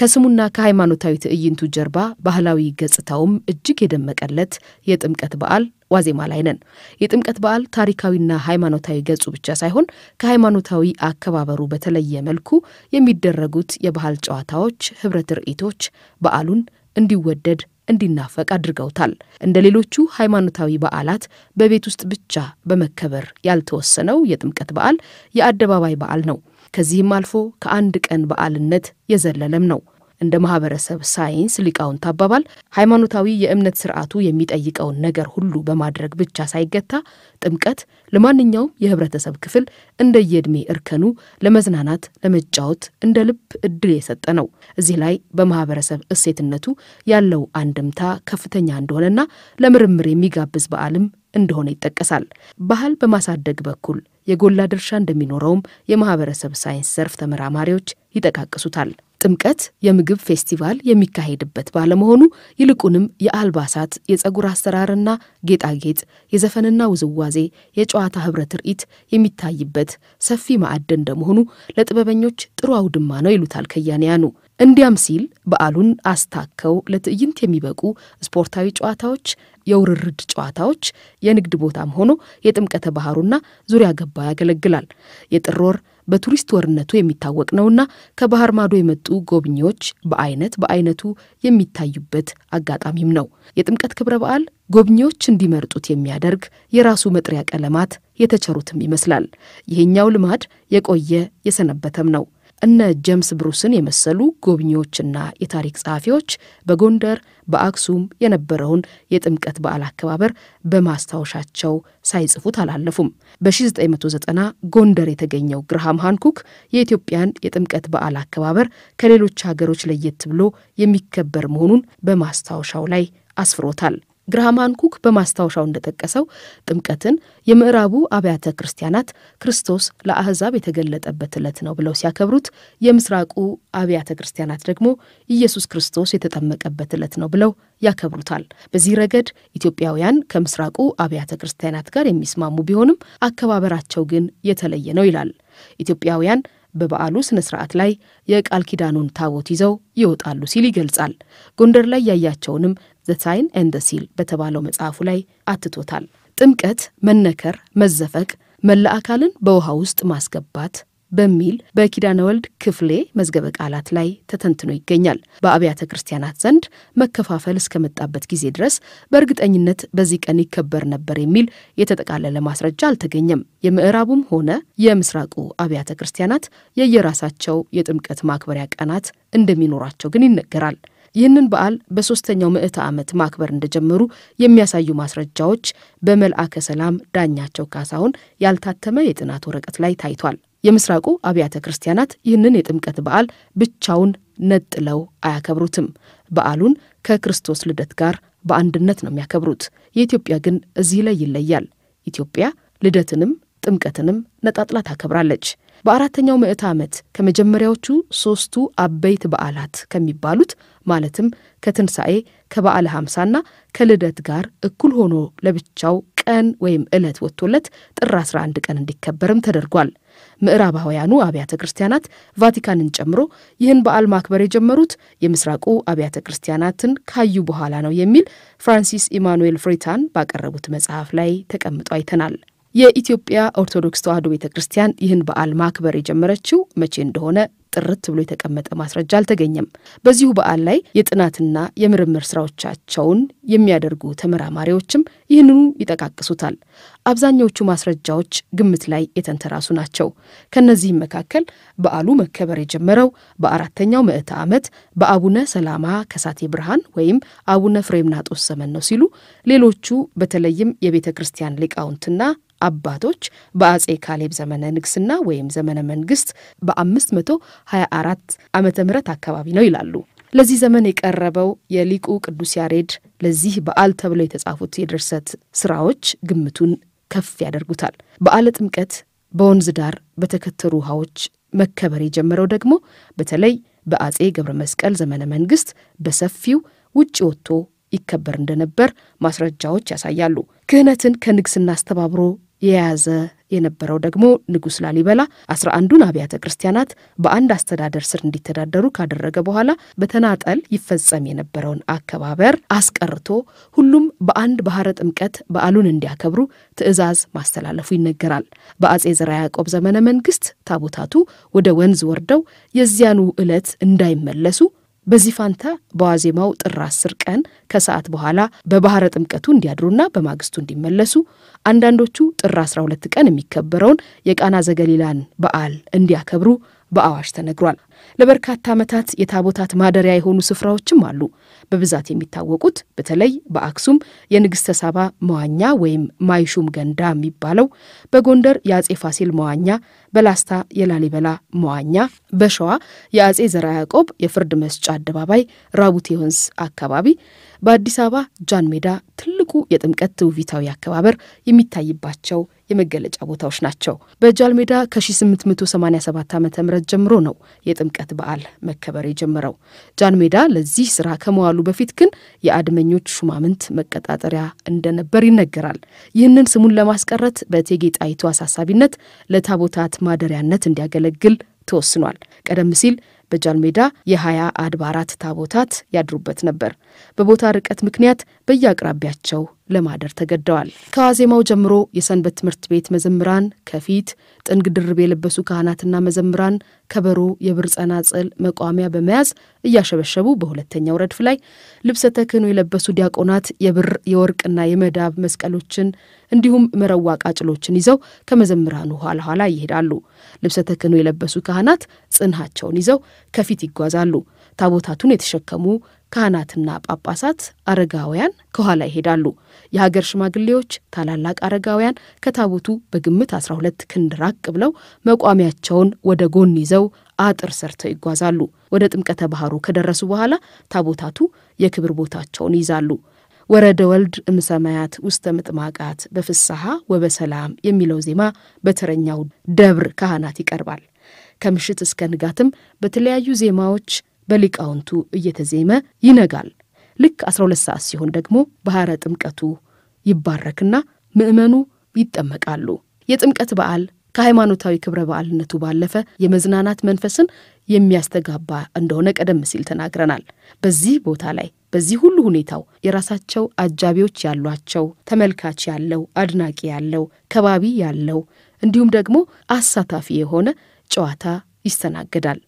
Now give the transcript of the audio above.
ከስሙና ከሃይማኖታዊ ትዕይንቱ ጀርባ ባህላዊ ገጽታውም እጅግ የደመቀለት የጥምቀት በዓል ዋዜማ ላይ ነን። የጥምቀት በዓል ታሪካዊና ሃይማኖታዊ ገጹ ብቻ ሳይሆን ከሃይማኖታዊ አከባበሩ በተለየ መልኩ የሚደረጉት የባህል ጨዋታዎች፣ ህብረ ትርኢቶች በዓሉን እንዲወደድ እንዲናፈቅ አድርገውታል። እንደ ሌሎቹ ሃይማኖታዊ በዓላት በቤት ውስጥ ብቻ በመከበር ያልተወሰነው የጥምቀት በዓል የአደባባይ በዓል ነው። ከዚህም አልፎ ከአንድ ቀን በዓልነት የዘለለም ነው። እንደ ማህበረሰብ ሳይንስ ሊቃውንት አባባል ሃይማኖታዊ የእምነት ስርዓቱ የሚጠይቀውን ነገር ሁሉ በማድረግ ብቻ ሳይገታ ጥምቀት ለማንኛውም የህብረተሰብ ክፍል እንደየዕድሜ እርከኑ ለመዝናናት፣ ለመጫወት እንደ ልብ እድል የሰጠ ነው። እዚህ ላይ በማህበረሰብ እሴትነቱ ያለው አንድምታ ከፍተኛ እንደሆነና ለምርምር የሚጋብዝ በዓልም እንደሆነ ይጠቀሳል። ባህል በማሳደግ በኩል የጎላ ድርሻ እንደሚኖረውም የማህበረሰብ ሳይንስ ዘርፍ ተመራማሪዎች ይጠቃቅሱታል። ጥምቀት የምግብ ፌስቲቫል የሚካሄድበት ባለመሆኑ ይልቁንም የአልባሳት፣ የጸጉር አሰራርና ጌጣጌጥ፣ የዘፈንና ውዝዋዜ፣ የጨዋታ ህብረ ትርኢት የሚታይበት ሰፊ ማዕድ እንደመሆኑ ለጥበበኞች ጥሩ አውድማ ነው ይሉታል ከያንያኑ። እንዲያም ሲል በዓሉን አስታከው ለትዕይንት የሚበቁ ስፖርታዊ ጨዋታዎች፣ የውርርድ ጨዋታዎች፣ የንግድ ቦታም ሆኖ የጥምቀተ ባህሩና ዙሪያ ገባ ያገለግላል። የጥር ወር በቱሪስት ወርነቱ የሚታወቅ ነውና ከባህር ማዶ የመጡ ጎብኚዎች በአይነት በአይነቱ የሚታዩበት አጋጣሚም ነው። የጥምቀት ክብረ በዓል ጎብኚዎች እንዲመርጡት የሚያደርግ የራሱ መጥሪያ ቀለማት የተቸሩትም ይመስላል። ይሄኛው ልማድ የቆየ የሰነበተም ነው። እነ ጀምስ ብሩስን የመሰሉ ጎብኚዎችና የታሪክ ጸሐፊዎች በጎንደር በአክሱም የነበረውን የጥምቀት በዓል አከባበር በማስታወሻቸው ሳይጽፉት አላለፉም። በ1990 ጎንደር የተገኘው ግርሃም ሃንኩክ የኢትዮጵያን የጥምቀት በዓል አከባበር ከሌሎች ሀገሮች ለየት ብሎ የሚከበር መሆኑን በማስታወሻው ላይ አስፍሮታል። ግርሃም ሃንኮክ በማስታወሻው እንደጠቀሰው ጥምቀትን የምዕራቡ አብያተ ክርስቲያናት ክርስቶስ ለአሕዛብ የተገለጠበት ዕለት ነው ብለው ሲያከብሩት፣ የምስራቁ አብያተ ክርስቲያናት ደግሞ ኢየሱስ ክርስቶስ የተጠመቀበት ዕለት ነው ብለው ያከብሩታል። በዚህ ረገድ ኢትዮጵያውያን ከምስራቁ አብያተ ክርስቲያናት ጋር የሚስማሙ ቢሆንም አከባበራቸው ግን የተለየ ነው ይላል። ኢትዮጵያውያን በበዓሉ ስነ ስርዓት ላይ የቃል ኪዳኑን ታቦት ይዘው ይወጣሉ ሲል ይገልጻል። ጎንደር ላይ ያያቸውንም ዘ ሳይን ኤንድ ሲል በተባለው መጽሐፉ ላይ አትቶታል። ጥምቀት መነከር፣ መዘፈቅ፣ መላ አካልን በውሃ ውስጥ ማስገባት በሚል በኪዳነ ወልድ ክፍሌ መዝገበ ቃላት ላይ ተተንትኖ ይገኛል። በአብያተ ክርስቲያናት ዘንድ መከፋፈል እስከመጣበት ጊዜ ድረስ በእርግጠኝነት በዚህ ቀን ይከበር ነበር የሚል የተጠቃለለ ማስረጃ አልተገኘም። የምዕራቡም ሆነ የምስራቁ አብያተ ክርስቲያናት የየራሳቸው የጥምቀት ማክበሪያ ቀናት እንደሚኖራቸው ግን ይነገራል። ይህንን በዓል በሦስተኛው ምዕተ ዓመት ማክበር እንደጀመሩ የሚያሳዩ ማስረጃዎች በመልአከ ሰላም ዳኛቸው ካሳሁን ያልታተመ የጥናት ወረቀት ላይ ታይቷል። የምስራቁ አብያተ ክርስቲያናት ይህንን የጥምቀት በዓል ብቻውን ነጥለው አያከብሩትም። በዓሉን ከክርስቶስ ልደት ጋር በአንድነት ነው የሚያከብሩት። የኢትዮጵያ ግን እዚህ ላይ ይለያል። ኢትዮጵያ ልደትንም ጥምቀትንም ነጣጥላ ታከብራለች። በአራተኛው ምዕተ ዓመት ከመጀመሪያዎቹ ሦስቱ አበይት በዓላት ከሚባሉት ማለትም ከትንሣኤ ከበዓለ ሐምሳና ከልደት ጋር እኩል ሆኖ ለብቻው ቀን ወይም ዕለት ወጥቶለት ጥር 11 ቀን እንዲከበርም ተደርጓል። ምዕራባውያኑ አብያተ ክርስቲያናት ቫቲካንን ጨምሮ ይህን በዓል ማክበር የጀመሩት የምስራቁ አብያተ ክርስቲያናትን ካዩ በኋላ ነው የሚል ፍራንሲስ ኢማኑኤል ፍሪታን ባቀረቡት መጽሐፍ ላይ ተቀምጦ አይተናል። የኢትዮጵያ ኦርቶዶክስ ተዋሕዶ ቤተ ክርስቲያን ይህን በዓል ማክበር የጀመረችው መቼ እንደሆነ ጥርት ብሎ የተቀመጠ ማስረጃ አልተገኘም። በዚሁ በዓል ላይ የጥናትና የምርምር ስራዎቻቸውን የሚያደርጉ ተመራማሪዎችም ይህንኑ ይጠቃቅሱታል። አብዛኛዎቹ ማስረጃዎች ግምት ላይ የተንተራሱ ናቸው። ከእነዚህም መካከል በዓሉ መከበር የጀመረው በአራተኛው ምዕተ ዓመት በአቡነ ሰላማ ከሳቴ ብርሃን ወይም አቡነ ፍሬምናጦስ ዘመን ነው ሲሉ ሌሎቹ በተለይም የቤተ ክርስቲያን ሊቃውንትና አባቶች በአጼ ካሌብ ዘመነ ንግስና ወይም ዘመነ መንግስት በ524 ዓመተ ምህረት አካባቢ ነው ይላሉ። ለዚህ ዘመን የቀረበው የሊቁ ቅዱስ ያሬድ ለዚህ በዓል ተብለው የተጻፉት የድርሰት ስራዎች ግምቱን ከፍ ያደርጉታል። በዓለ ጥምቀት በወንዝ ዳር በተከተሩ ውሃዎች መከበር የጀመረው ደግሞ በተለይ በአጼ ገብረ መስቀል ዘመነ መንግስት በሰፊው ውጭ ወጥቶ ይከበር እንደነበር ማስረጃዎች ያሳያሉ። ክህነትን ከንግስና አስተባብሮ የያዘ የነበረው ደግሞ ንጉሥ ላሊበላ አስራ አንዱን አብያተ ክርስቲያናት በአንድ አስተዳደር ስር እንዲተዳደሩ ካደረገ በኋላ በተናጠል ይፈጸም የነበረውን አከባበር አስቀርቶ ሁሉም በአንድ ባህረ ጥምቀት በዓሉን እንዲያከብሩ ትዕዛዝ ማስተላለፉ ይነገራል። በአጼ ዘርዓ ያዕቆብ ዘመነ መንግስት ታቦታቱ ወደ ወንዝ ወርደው የዚያኑ ዕለት እንዳይመለሱ በዚህ ፋንታ በዋዜማው ጥር አስር ቀን ከሰዓት በኋላ በባህረ ጥምቀቱ እንዲያድሩና በማግስቱ እንዲመለሱ፣ አንዳንዶቹ ጥር 12 ቀን የሚከበረውን የቃና ዘገሊላን በዓል እንዲያከብሩ በአዋሽ ተነግሯል። ለበርካታ ዓመታት የታቦታት ማደሪያ የሆኑ ስፍራዎችም አሉ። በብዛት የሚታወቁት በተለይ በአክሱም የንግሥተ ሳባ መዋኛ ወይም ማይሹም ገንዳ የሚባለው፣ በጎንደር የአጼ ፋሲል መዋኛ፣ በላስታ የላሊበላ መዋኛ፣ በሸዋ የአጼ ዘርዓ ያዕቆብ የፍርድ መስጫ አደባባይ፣ ራቡቴ ወንዝ አካባቢ በአዲስ አበባ ጃን ሜዳ ትልቁ የጥምቀት ትውፊታዊ አከባበር የሚታይባቸው የመገለጫ ቦታዎች ናቸው። በጃን ሜዳ ከ1887 ዓ ም ጀምሮ ነው የጥምቀት በዓል መከበር የጀመረው። ጃን ሜዳ ለዚህ ስራ ከመዋሉ በፊት ግን የአድመኞች ሹማምንት መቀጣጠሪያ እንደነበር ይነገራል። ይህንን ስሙን ለማስቀረት በእቴጌ ጣይቱ አሳሳቢነት ለታቦታት ማደሪያነት እንዲያገለግል ተወስኗል። ቀደም ሲል በጃልሜዳ የሀያ አድባራት ታቦታት ያድሩበት ነበር። በቦታ ርቀት ምክንያት በየአቅራቢያቸው ለማደር ተገደዋል። ከዋዜማው ጀምሮ የሰንበት ትምህርት ቤት መዘምራን ከፊት ጥንግ ድርብ የለበሱ ካህናትና መዘምራን ከበሮ፣ የብር ጸናጽል፣ መቋሚያ በመያዝ እያሸበሸቡ በሁለተኛው ረድፍ ላይ ልብሰ ተክህኖ የለበሱ ዲያቆናት የብር የወርቅና የመዳብ መስቀሎችን እንዲሁም መረዋ ቃጭሎችን ይዘው ከመዘምራኑ ኋላ ኋላ ይሄዳሉ። ልብሰ ተክህኖ የለበሱ ካህናት ጽንሃቸውን ይዘው ከፊት ይጓዛሉ። ታቦታቱን የተሸከሙ ካህናትና ጳጳሳት፣ አረጋውያን ከኋላ ይሄዳሉ። የሀገር ሽማግሌዎች፣ ታላላቅ አረጋውያን ከታቦቱ በግምት 12 ክንድ ራቅ ብለው መቋሚያቸውን ወደ ጎን ይዘው አጥር ሰርተው ይጓዛሉ። ወደ ጥምቀተ ባህሩ ከደረሱ በኋላ ታቦታቱ የክብር ቦታቸውን ይይዛሉ። ወረደ ወልድ እምሰማያት ውስተ ምጥማቃት በፍስሐ ወበሰላም የሚለው ዜማ በተረኛው ደብር ካህናት ይቀርባል። ከምሽት እስከ ንጋትም በተለያዩ ዜማዎች በሊቃውንቱ እየተዜመ ይነጋል። ልክ 12 ሰዓት ሲሆን ደግሞ ባህረ ጥምቀቱ ይባረክና ምእመኑ ይጠመቃሉ። የጥምቀት በዓል ከሃይማኖታዊ ክብረ በዓልነቱ ባለፈ የመዝናናት መንፈስን የሚያስተጋባ እንደሆነ ቀደም ሲል ተናግረናል። በዚህ ቦታ ላይ በዚህ ሁሉ ሁኔታው የራሳቸው አጃቢዎች ያሏቸው፣ ተመልካች ያለው፣ አድናቂ ያለው፣ ከባቢ ያለው እንዲሁም ደግሞ አሳታፊ የሆነ ጨዋታ ይስተናገዳል።